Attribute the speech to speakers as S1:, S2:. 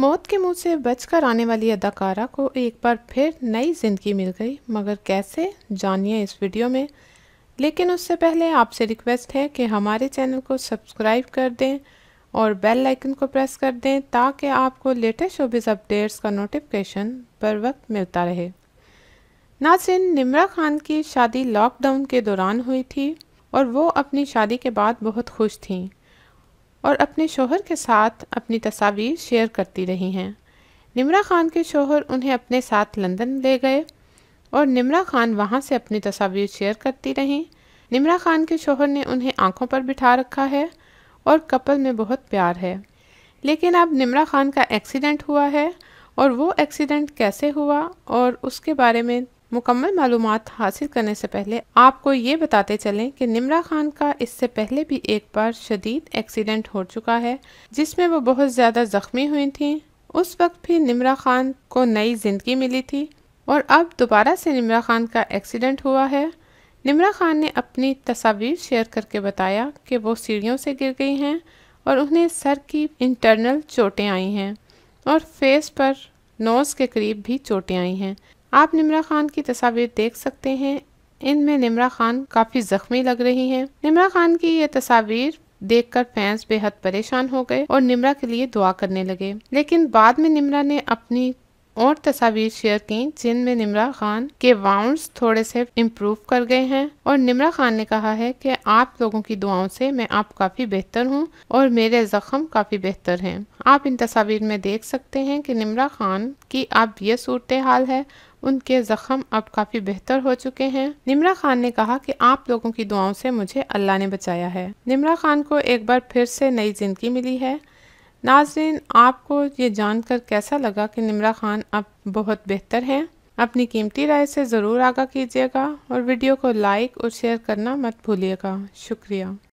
S1: मौत के मुंह से बचकर आने वाली अदाकारा को एक बार फिर नई ज़िंदगी मिल गई मगर कैसे जानिए इस वीडियो में लेकिन उससे पहले आपसे रिक्वेस्ट है कि हमारे चैनल को सब्सक्राइब कर दें और बेल आइकन को प्रेस कर दें ताकि आपको लेटेस्ट शोबिस अपडेट्स का नोटिफिकेशन बर वक्त मिलता रहे नासिन निमरा खान की शादी लॉकडाउन के दौरान हुई थी और वो अपनी शादी के बाद बहुत खुश थीं और अपने शोहर के साथ अपनी तस्वीर शेयर करती रही हैं निमरा खान के शोहर उन्हें अपने साथ लंदन ले गए और निमरा खान वहाँ से अपनी तस्वीर शेयर करती रहीं निमरा खान के शोहर ने उन्हें आंखों पर बिठा रखा है और कपल में बहुत प्यार है लेकिन अब निमरा खान का एक्सीडेंट हुआ है और वो एक्सीडेंट कैसे हुआ और उसके बारे में मुकम्मल मालूम हासिल करने से पहले आपको ये बताते चलें कि निमरा खान का इससे पहले भी एक बार शदीद एक्सीडेंट हो चुका है जिसमें वो बहुत ज़्यादा ज़ख्मी हुई थी उस वक्त भी निमरा खान को नई ज़िंदगी मिली थी और अब दोबारा से निमरा खान का एक्सीडेंट हुआ है निमरा खान ने अपनी तस्वीर शेयर करके बताया कि वो सीढ़ियों से गिर गई हैं और उन्हें सर की इंटरनल चोटें आई हैं और फेस पर नोज़ के करीब भी चोटें आई हैं आप निमरा खान की तस्वीर देख सकते हैं इनमें निमरा खान काफ़ी ज़ख्मी लग रही हैं निमरा खान की ये तस्वीर देखकर फैंस बेहद परेशान हो गए और निमरा के लिए दुआ करने लगे लेकिन बाद में निमरा ने अपनी और तस्वीर शेयर की जिनमें निमरा खान के वाउंड थोड़े से इम्प्रूव कर गए हैं और निमरा खान ने कहा है कि आप लोगों की दुआओं से मैं आप काफ़ी बेहतर हूँ और मेरे ज़ख्म काफ़ी बेहतर हैं आप इन तस्वीर में देख सकते हैं कि निमरा खान की अब यह सूरत हाल है उनके ज़ख्म अब काफ़ी बेहतर हो चुके हैं निमरा खान ने कहा कि आप लोगों की दुआओं से मुझे अल्लाह ने बचाया है निमरा खान को एक बार फिर से नई ज़िंदगी मिली है नाजरीन आपको ये जानकर कैसा लगा कि निमरा खान अब बहुत बेहतर हैं अपनी कीमती राय से ज़रूर आगा कीजिएगा और वीडियो को लाइक और शेयर करना मत भूलिएगा शुक्रिया